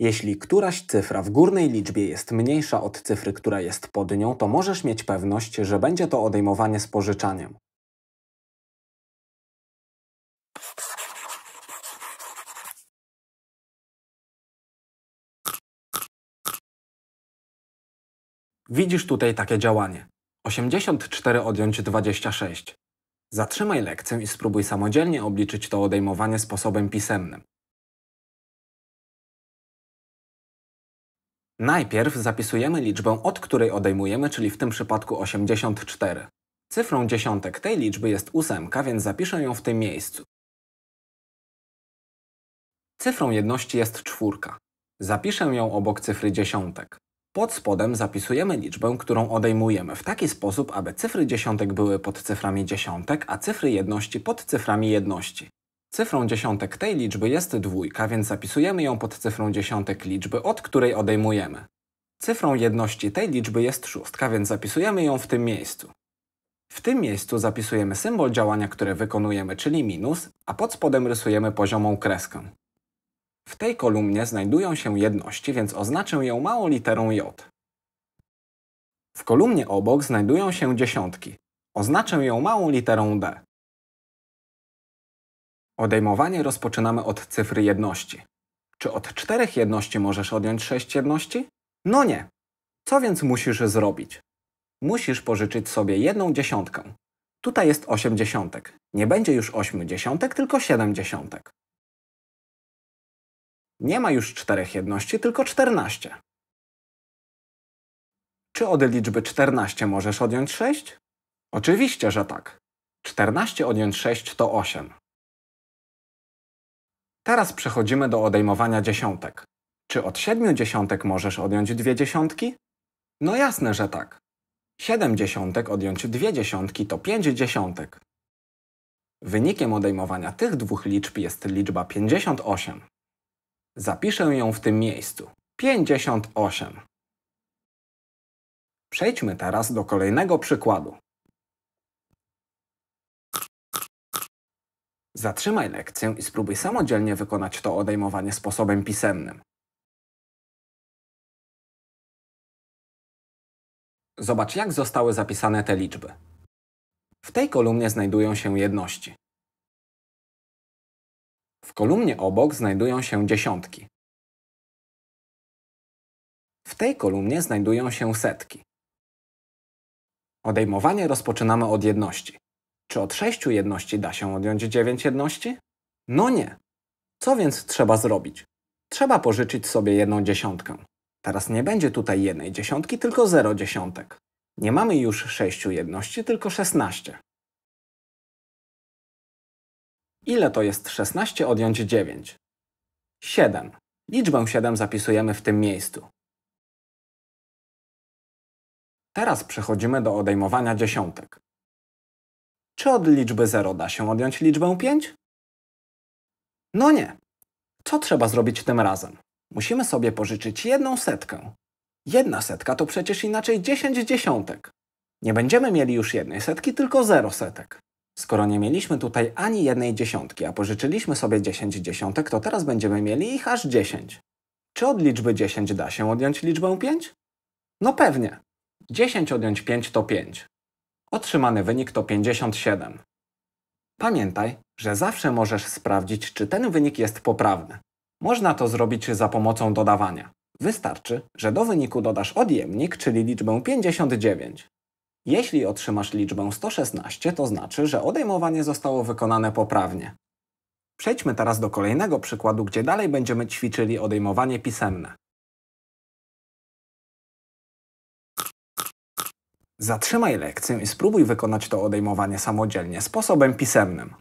Jeśli któraś cyfra w górnej liczbie jest mniejsza od cyfry, która jest pod nią, to możesz mieć pewność, że będzie to odejmowanie z pożyczaniem. Widzisz tutaj takie działanie. 84 odjąć 26. Zatrzymaj lekcję i spróbuj samodzielnie obliczyć to odejmowanie sposobem pisemnym. Najpierw zapisujemy liczbę, od której odejmujemy, czyli w tym przypadku 84. Cyfrą dziesiątek tej liczby jest ósemka, więc zapiszę ją w tym miejscu. Cyfrą jedności jest czwórka. Zapiszę ją obok cyfry dziesiątek. Pod spodem zapisujemy liczbę, którą odejmujemy w taki sposób, aby cyfry dziesiątek były pod cyframi dziesiątek, a cyfry jedności pod cyframi jedności. Cyfrą dziesiątek tej liczby jest dwójka, więc zapisujemy ją pod cyfrą dziesiątek liczby, od której odejmujemy. Cyfrą jedności tej liczby jest szóstka, więc zapisujemy ją w tym miejscu. W tym miejscu zapisujemy symbol działania, które wykonujemy, czyli minus, a pod spodem rysujemy poziomą kreskę. W tej kolumnie znajdują się jedności, więc oznaczę ją małą literą J. W kolumnie obok znajdują się dziesiątki. Oznaczę ją małą literą D. Odejmowanie rozpoczynamy od cyfry jedności. Czy od czterech jedności możesz odjąć sześć jedności? No nie. Co więc musisz zrobić? Musisz pożyczyć sobie jedną dziesiątkę. Tutaj jest osiem dziesiątek. Nie będzie już ośmiu dziesiątek, tylko siedem dziesiątek. Nie ma już czterech jedności, tylko czternaście. Czy od liczby 14 możesz odjąć 6? Oczywiście, że tak. 14 odjąć 6 to 8. Teraz przechodzimy do odejmowania dziesiątek. Czy od siedmiu dziesiątek możesz odjąć dwie dziesiątki? No jasne, że tak. Siedem dziesiątek odjąć dwie dziesiątki to pięć dziesiątek. Wynikiem odejmowania tych dwóch liczb jest liczba 58. Zapiszę ją w tym miejscu. 58. Przejdźmy teraz do kolejnego przykładu. Zatrzymaj lekcję i spróbuj samodzielnie wykonać to odejmowanie sposobem pisemnym. Zobacz, jak zostały zapisane te liczby. W tej kolumnie znajdują się jedności. W kolumnie obok znajdują się dziesiątki. W tej kolumnie znajdują się setki. Odejmowanie rozpoczynamy od jedności. Czy od sześciu jedności da się odjąć dziewięć jedności? No nie. Co więc trzeba zrobić? Trzeba pożyczyć sobie jedną dziesiątkę. Teraz nie będzie tutaj jednej dziesiątki, tylko zero dziesiątek. Nie mamy już sześciu jedności, tylko szesnaście. Ile to jest 16 odjąć 9? 7. Liczbę 7 zapisujemy w tym miejscu. Teraz przechodzimy do odejmowania dziesiątek. Czy od liczby 0 da się odjąć liczbę 5? No nie. Co trzeba zrobić tym razem? Musimy sobie pożyczyć jedną setkę. Jedna setka to przecież inaczej 10 dziesiątek. Nie będziemy mieli już jednej setki, tylko 0 setek. Skoro nie mieliśmy tutaj ani jednej dziesiątki, a pożyczyliśmy sobie 10 dziesiątek, to teraz będziemy mieli ich aż 10. Czy od liczby 10 da się odjąć liczbę 5? No pewnie. 10 odjąć 5 to 5. Otrzymany wynik to 57. Pamiętaj, że zawsze możesz sprawdzić, czy ten wynik jest poprawny. Można to zrobić za pomocą dodawania. Wystarczy, że do wyniku dodasz odjemnik, czyli liczbę 59. Jeśli otrzymasz liczbę 116, to znaczy, że odejmowanie zostało wykonane poprawnie. Przejdźmy teraz do kolejnego przykładu, gdzie dalej będziemy ćwiczyli odejmowanie pisemne. Zatrzymaj lekcję i spróbuj wykonać to odejmowanie samodzielnie, sposobem pisemnym.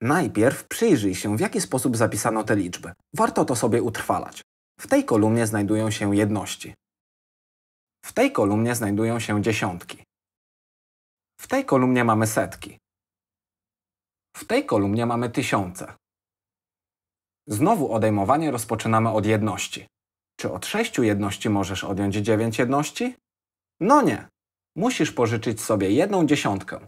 Najpierw przyjrzyj się, w jaki sposób zapisano te liczby. Warto to sobie utrwalać. W tej kolumnie znajdują się jedności. W tej kolumnie znajdują się dziesiątki. W tej kolumnie mamy setki. W tej kolumnie mamy tysiące. Znowu odejmowanie rozpoczynamy od jedności. Czy od sześciu jedności możesz odjąć dziewięć jedności? No nie. Musisz pożyczyć sobie jedną dziesiątkę.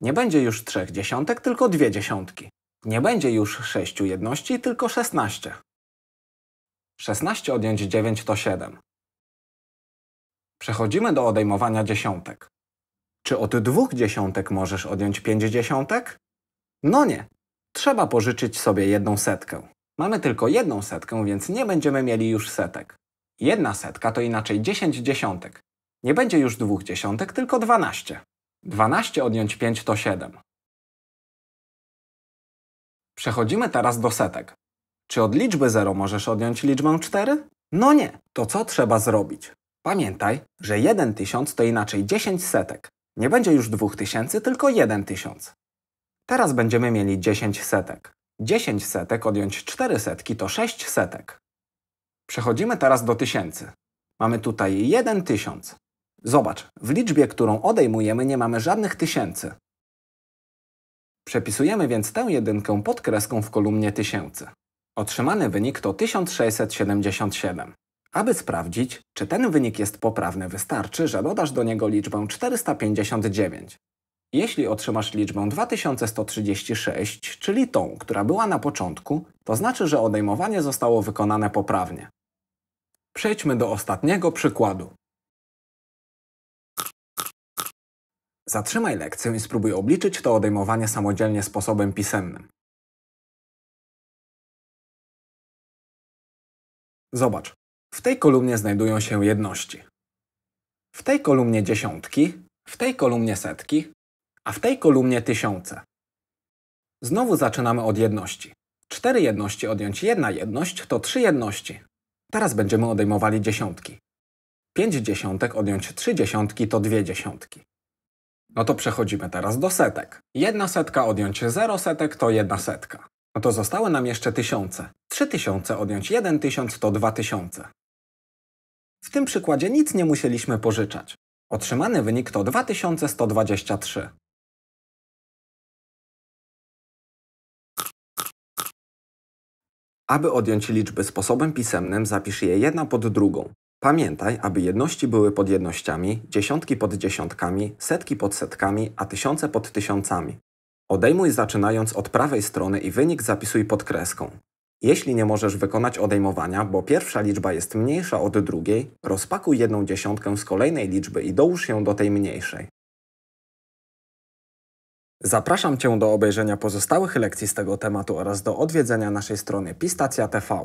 Nie będzie już trzech dziesiątek, tylko dwie dziesiątki. Nie będzie już sześciu jedności, tylko szesnaście. 16 odjąć 9 to 7. Przechodzimy do odejmowania dziesiątek. Czy od dwóch dziesiątek możesz odjąć pięć dziesiątek? No nie. Trzeba pożyczyć sobie jedną setkę. Mamy tylko jedną setkę, więc nie będziemy mieli już setek. Jedna setka to inaczej 10 dziesiątek. Nie będzie już dwóch dziesiątek, tylko 12. 12 odjąć 5 to 7. Przechodzimy teraz do setek. Czy od liczby 0 możesz odjąć liczbę 4? No nie. To co trzeba zrobić? Pamiętaj, że jeden tysiąc to inaczej 10 setek. Nie będzie już 2000, tylko jeden tysiąc. Teraz będziemy mieli 10 setek. 10 setek odjąć 4 setki to 6 setek. Przechodzimy teraz do tysięcy. Mamy tutaj 1 tysiąc. Zobacz, w liczbie, którą odejmujemy, nie mamy żadnych tysięcy. Przepisujemy więc tę jedynkę pod kreską w kolumnie tysięcy. Otrzymany wynik to 1677. Aby sprawdzić, czy ten wynik jest poprawny, wystarczy, że dodasz do niego liczbę 459. Jeśli otrzymasz liczbę 2136, czyli tą, która była na początku, to znaczy, że odejmowanie zostało wykonane poprawnie. Przejdźmy do ostatniego przykładu. Zatrzymaj lekcję i spróbuj obliczyć to odejmowanie samodzielnie sposobem pisemnym. Zobacz, w tej kolumnie znajdują się jedności. W tej kolumnie dziesiątki, w tej kolumnie setki, a w tej kolumnie tysiące. Znowu zaczynamy od jedności. Cztery jedności odjąć jedna jedność to trzy jedności. Teraz będziemy odejmowali dziesiątki. Pięć dziesiątek odjąć trzy dziesiątki to dwie dziesiątki. No to przechodzimy teraz do setek. Jedna setka odjąć zero setek to jedna setka. No to zostały nam jeszcze tysiące. Trzy tysiące odjąć jeden tysiąc to dwa tysiące. W tym przykładzie nic nie musieliśmy pożyczać. Otrzymany wynik to 2123. Aby odjąć liczby sposobem pisemnym, zapisz je jedna pod drugą. Pamiętaj, aby jedności były pod jednościami, dziesiątki pod dziesiątkami, setki pod setkami, a tysiące pod tysiącami. Odejmuj zaczynając od prawej strony i wynik zapisuj pod kreską. Jeśli nie możesz wykonać odejmowania, bo pierwsza liczba jest mniejsza od drugiej, rozpakuj jedną dziesiątkę z kolejnej liczby i dołóż ją do tej mniejszej. Zapraszam Cię do obejrzenia pozostałych lekcji z tego tematu oraz do odwiedzenia naszej strony Pistacja TV.